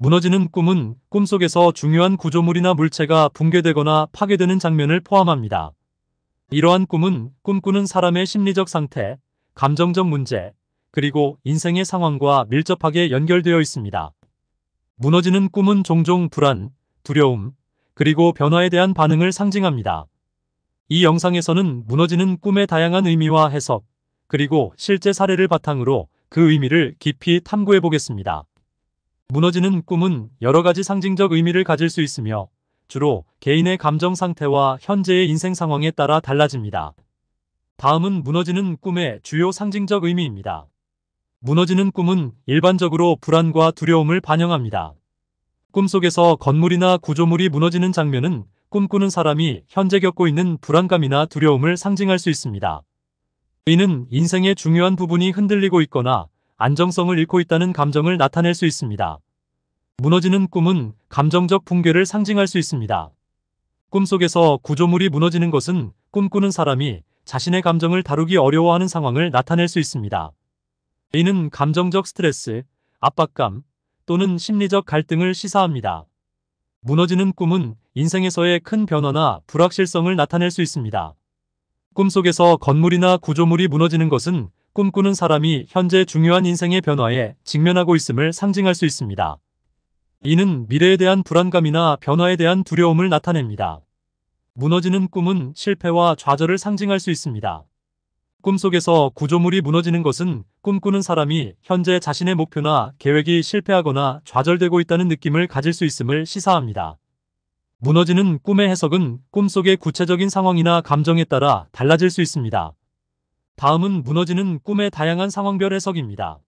무너지는 꿈은 꿈속에서 중요한 구조물이나 물체가 붕괴되거나 파괴되는 장면을 포함합니다. 이러한 꿈은 꿈꾸는 사람의 심리적 상태, 감정적 문제, 그리고 인생의 상황과 밀접하게 연결되어 있습니다. 무너지는 꿈은 종종 불안, 두려움, 그리고 변화에 대한 반응을 상징합니다. 이 영상에서는 무너지는 꿈의 다양한 의미와 해석, 그리고 실제 사례를 바탕으로 그 의미를 깊이 탐구해 보겠습니다. 무너지는 꿈은 여러 가지 상징적 의미를 가질 수 있으며 주로 개인의 감정 상태와 현재의 인생 상황에 따라 달라집니다. 다음은 무너지는 꿈의 주요 상징적 의미입니다. 무너지는 꿈은 일반적으로 불안과 두려움을 반영합니다. 꿈속에서 건물이나 구조물이 무너지는 장면은 꿈꾸는 사람이 현재 겪고 있는 불안감이나 두려움을 상징할 수 있습니다. 이는 인생의 중요한 부분이 흔들리고 있거나 안정성을 잃고 있다는 감정을 나타낼 수 있습니다. 무너지는 꿈은 감정적 붕괴를 상징할 수 있습니다. 꿈속에서 구조물이 무너지는 것은 꿈꾸는 사람이 자신의 감정을 다루기 어려워하는 상황을 나타낼 수 있습니다. 이는 감정적 스트레스, 압박감 또는 심리적 갈등을 시사합니다. 무너지는 꿈은 인생에서의 큰 변화나 불확실성을 나타낼 수 있습니다. 꿈속에서 건물이나 구조물이 무너지는 것은 꿈꾸는 사람이 현재 중요한 인생의 변화에 직면하고 있음을 상징할 수 있습니다. 이는 미래에 대한 불안감이나 변화에 대한 두려움을 나타냅니다. 무너지는 꿈은 실패와 좌절을 상징할 수 있습니다. 꿈속에서 구조물이 무너지는 것은 꿈꾸는 사람이 현재 자신의 목표나 계획이 실패하거나 좌절되고 있다는 느낌을 가질 수 있음을 시사합니다. 무너지는 꿈의 해석은 꿈속의 구체적인 상황이나 감정에 따라 달라질 수 있습니다. 다음은 무너지는 꿈의 다양한 상황별 해석입니다.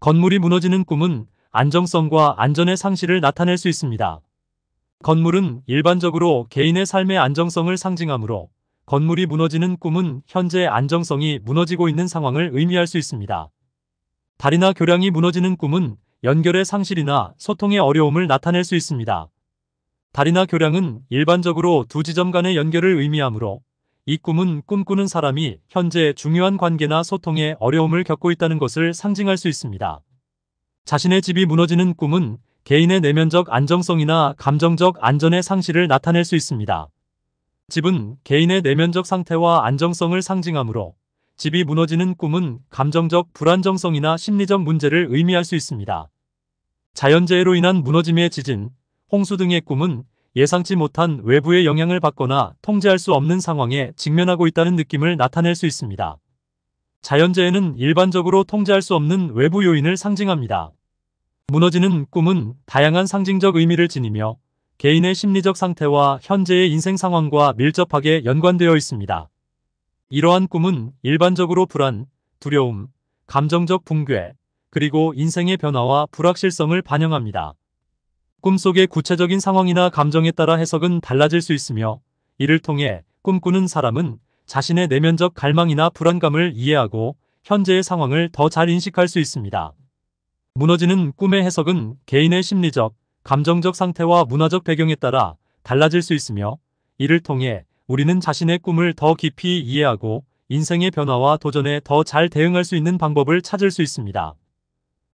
건물이 무너지는 꿈은 안정성과 안전의 상실을 나타낼 수 있습니다. 건물은 일반적으로 개인의 삶의 안정성을 상징하므로 건물이 무너지는 꿈은 현재 안정성이 무너지고 있는 상황을 의미할 수 있습니다. 다리나 교량이 무너지는 꿈은 연결의 상실이나 소통의 어려움을 나타낼 수 있습니다. 다리나 교량은 일반적으로 두 지점 간의 연결을 의미하므로 이 꿈은 꿈꾸는 사람이 현재 중요한 관계나 소통에 어려움을 겪고 있다는 것을 상징할 수 있습니다. 자신의 집이 무너지는 꿈은 개인의 내면적 안정성이나 감정적 안전의 상실을 나타낼 수 있습니다. 집은 개인의 내면적 상태와 안정성을 상징하므로 집이 무너지는 꿈은 감정적 불안정성이나 심리적 문제를 의미할 수 있습니다. 자연재해로 인한 무너짐의 지진, 홍수 등의 꿈은 예상치 못한 외부의 영향을 받거나 통제할 수 없는 상황에 직면하고 있다는 느낌을 나타낼 수 있습니다. 자연재해는 일반적으로 통제할 수 없는 외부 요인을 상징합니다. 무너지는 꿈은 다양한 상징적 의미를 지니며 개인의 심리적 상태와 현재의 인생 상황과 밀접하게 연관되어 있습니다. 이러한 꿈은 일반적으로 불안, 두려움, 감정적 붕괴, 그리고 인생의 변화와 불확실성을 반영합니다. 꿈속의 구체적인 상황이나 감정에 따라 해석은 달라질 수 있으며 이를 통해 꿈꾸는 사람은 자신의 내면적 갈망이나 불안감을 이해하고 현재의 상황을 더 잘 인식할 수 있습니다. 무너지는 꿈의 해석은 개인의 심리적, 감정적 상태와 문화적 배경에 따라 달라질 수 있으며 이를 통해 우리는 자신의 꿈을 더 깊이 이해하고 인생의 변화와 도전에 더 잘 대응할 수 있는 방법을 찾을 수 있습니다.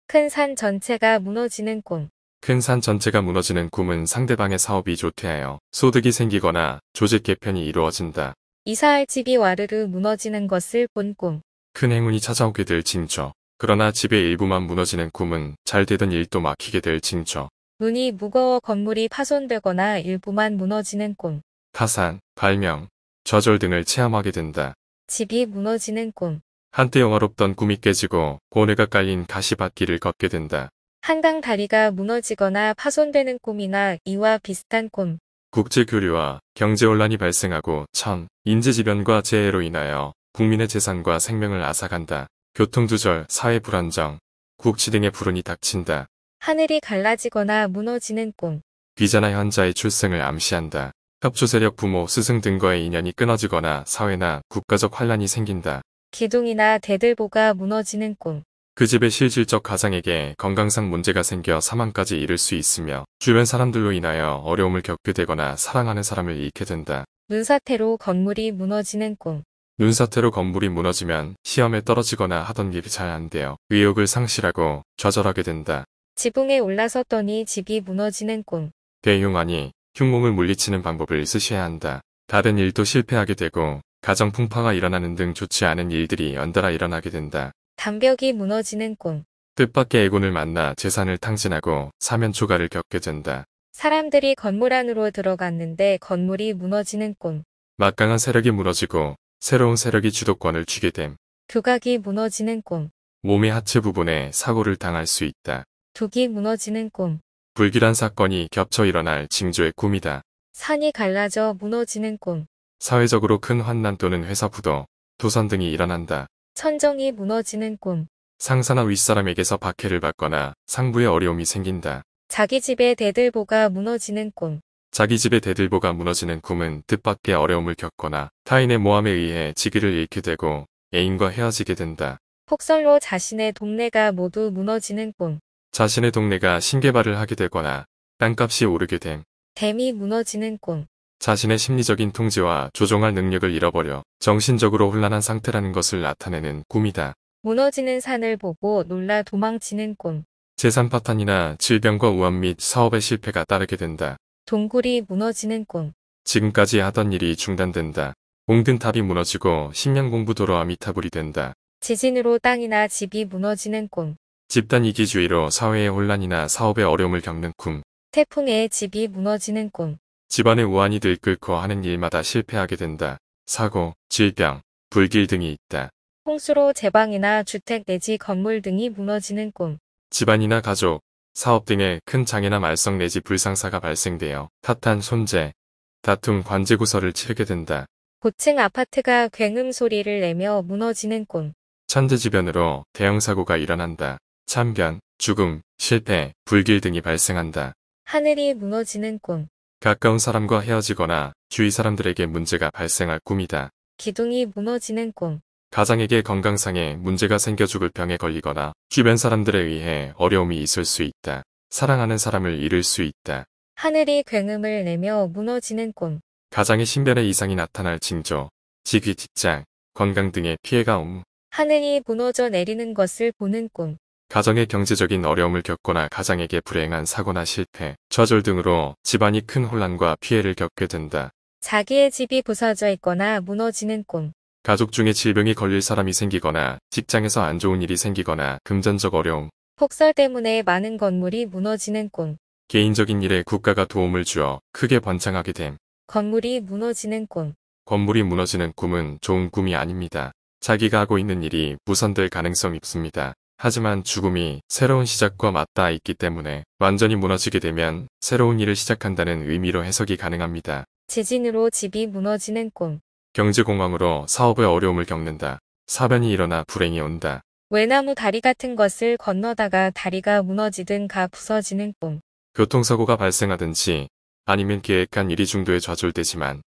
큰 산 전체가 무너지는 꿈 큰산 전체가 무너지는 꿈은 상대방의 사업이 조퇴하여 소득이 생기거나 조직 개편이 이루어진다. 이사할 집이 와르르 무너지는 것을 본 꿈. 큰 행운이 찾아오게 될 징조. 그러나 집의 일부만 무너지는 꿈은 잘 되던 일도 막히게 될 징조. 눈이 무거워 건물이 파손되거나 일부만 무너지는 꿈. 파산, 발명, 좌절 등을 체험하게 된다. 집이 무너지는 꿈. 한때 영화롭던 꿈이 깨지고 고뇌가 깔린 가시밭길을 걷게 된다. 한강 다리가 무너지거나 파손되는 꿈이나 이와 비슷한 꿈. 국제교류와 경제혼란이 발생하고 천, 인재지변과 재해로 인하여 국민의 재산과 생명을 앗아간다. 교통조절, 사회 불안정, 국치 등의 불운이 닥친다. 하늘이 갈라지거나 무너지는 꿈, 귀자나 현자의 출생을 암시한다. 협조세력 부모, 스승 등과의 인연이 끊어지거나 사회나 국가적 환란이 생긴다. 기둥이나 대들보가 무너지는 꿈, 그 집의 실질적 가장에게 건강상 문제가 생겨 사망까지 이를 수 있으며 주변 사람들로 인하여 어려움을 겪게 되거나 사랑하는 사람을 잃게 된다. 눈사태로 건물이 무너지는 꿈 눈사태로 건물이 무너지면 시험에 떨어지거나 하던 일이 잘 안 되어 의욕을 상실하고 좌절하게 된다. 지붕에 올라섰더니 집이 무너지는 꿈대흉하니 흉몽을 물리치는 방법을 쓰셔야 한다. 다른 일도 실패하게 되고 가정 풍파가 일어나는 등 좋지 않은 일들이 연달아 일어나게 된다. 담벽이 무너지는 꿈. 뜻밖의 애군을 만나 재산을 탕진하고 사면초가를 겪게 된다. 사람들이 건물 안으로 들어갔는데 건물이 무너지는 꿈. 막강한 세력이 무너지고 새로운 세력이 주도권을 쥐게 됨. 두각이 무너지는 꿈. 몸의 하체 부분에 사고를 당할 수 있다. 독이 무너지는 꿈. 불길한 사건이 겹쳐 일어날 징조의 꿈이다. 산이 갈라져 무너지는 꿈. 사회적으로 큰 환난 또는 회사 부도, 도산 등이 일어난다. 천정이 무너지는 꿈. 상사나 윗사람에게서 박해를 받거나 상부에 어려움이 생긴다. 자기 집의 대들보가 무너지는 꿈. 자기 집의 대들보가 무너지는 꿈은 뜻밖의 어려움을 겪거나 타인의 모함에 의해 직위를 잃게 되고 애인과 헤어지게 된다. 폭설로 자신의 동네가 모두 무너지는 꿈. 자신의 동네가 신개발을 하게 되거나 땅값이 오르게 됨. 댐이 무너지는 꿈. 자신의 심리적인 통제와 조종할 능력을 잃어버려 정신적으로 혼란한 상태라는 것을 나타내는 꿈이다. 무너지는 산을 보고 놀라 도망치는 꿈. 재산 파탄이나 질병과 우환 및 사업의 실패가 따르게 된다. 동굴이 무너지는 꿈. 지금까지 하던 일이 중단된다. 공든 탑이 무너지고 심양 공부도로 아미타불이 된다. 지진으로 땅이나 집이 무너지는 꿈. 집단 이기주의로 사회의 혼란이나 사업의 어려움을 겪는 꿈. 태풍에 집이 무너지는 꿈. 집안의 우환이 들끓고 하는 일마다 실패하게 된다. 사고, 질병, 불길 등이 있다. 홍수로 제방이나 주택 내지 건물 등이 무너지는 꿈. 집안이나 가족, 사업 등의 큰 장애나 말썽 내지 불상사가 발생되어 탓한 손재, 다툼 관제구설을 치르게 된다. 고층 아파트가 굉음 소리를 내며 무너지는 꿈. 천재지변으로 대형사고가 일어난다. 참변, 죽음, 실패, 불길 등이 발생한다. 하늘이 무너지는 꿈. 가까운 사람과 헤어지거나 주위 사람들에게 문제가 발생할 꿈이다. 기둥이 무너지는 꿈. 가장에게 건강상에 문제가 생겨 죽을 병에 걸리거나 주변 사람들에 의해 어려움이 있을 수 있다. 사랑하는 사람을 잃을 수 있다. 하늘이 굉음을 내며 무너지는 꿈. 가장의 신변에 이상이 나타날 징조, 직위 직장, 건강 등의 피해가 옴. 하늘이 무너져 내리는 것을 보는 꿈. 가정의 경제적인 어려움을 겪거나 가장에게 불행한 사고나 실패, 좌절 등으로 집안이 큰 혼란과 피해를 겪게 된다. 자기의 집이 부서져 있거나 무너지는 꿈. 가족 중에 질병이 걸릴 사람이 생기거나 직장에서 안 좋은 일이 생기거나 금전적 어려움. 폭설 때문에 많은 건물이 무너지는 꿈. 개인적인 일에 국가가 도움을 주어 크게 번창하게 됨. 건물이 무너지는 꿈. 건물이 무너지는 꿈은 좋은 꿈이 아닙니다. 자기가 하고 있는 일이 무산될 가능성이 있습니다. 하지만 죽음이 새로운 시작과 맞닿아 있기 때문에 완전히 무너지게 되면 새로운 일을 시작한다는 의미로 해석이 가능합니다. 지진으로 집이 무너지는 꿈. 경제공황으로 사업의 어려움을 겪는다. 사변이 일어나 불행이 온다. 외나무 다리 같은 것을 건너다가 다리가 무너지든가 부서지는 꿈. 교통사고가 발생하든지 아니면 계획한 일이 중도에 좌절되지만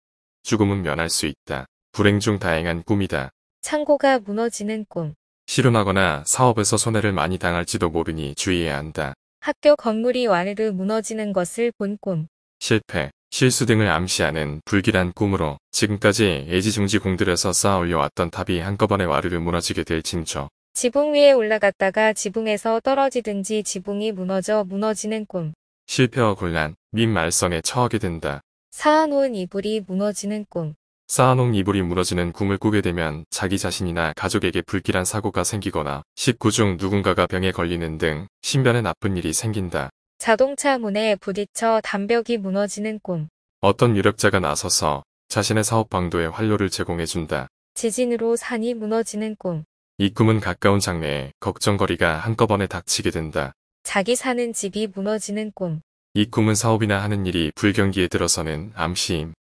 죽음은 면할 수 있다. 불행 중 다행한 꿈이다. 창고가 무너지는 꿈. 실험하거나 사업에서 손해를 많이 당할지도 모르니 주의해야 한다. 학교 건물이 와르르 무너지는 것을 본 꿈. 실패, 실수 등을 암시하는 불길한 꿈으로 지금까지 애지중지 공들여서 쌓아 올려왔던 탑이 한꺼번에 와르르 무너지게 될 징조. 지붕 위에 올라갔다가 지붕에서 떨어지든지 지붕이 무너져 무너지는 꿈. 실패와 곤란, 민말성에 처하게 된다. 사아놓은 이불이 무너지는 꿈. 쌓아놓은 이불이 무너지는 꿈을 꾸게 되면 자기 자신이나 가족에게 불길한 사고가 생기거나 식구 중 누군가가 병에 걸리는 등 신변에 나쁜 일이 생긴다. 자동차 문에 부딪혀 담벽이 무너지는 꿈. 어떤 유력자가 나서서 자신의 사업 방도에 활로를 제공해준다. 지진으로 산이 무너지는 꿈. 이 꿈은 가까운 장래에 걱정거리가 한꺼번에 닥치게 된다. 자기 사는 집이 무너지는 꿈. 이 꿈은 사업이나 하는 일이 불경기에 들어서는 암시임.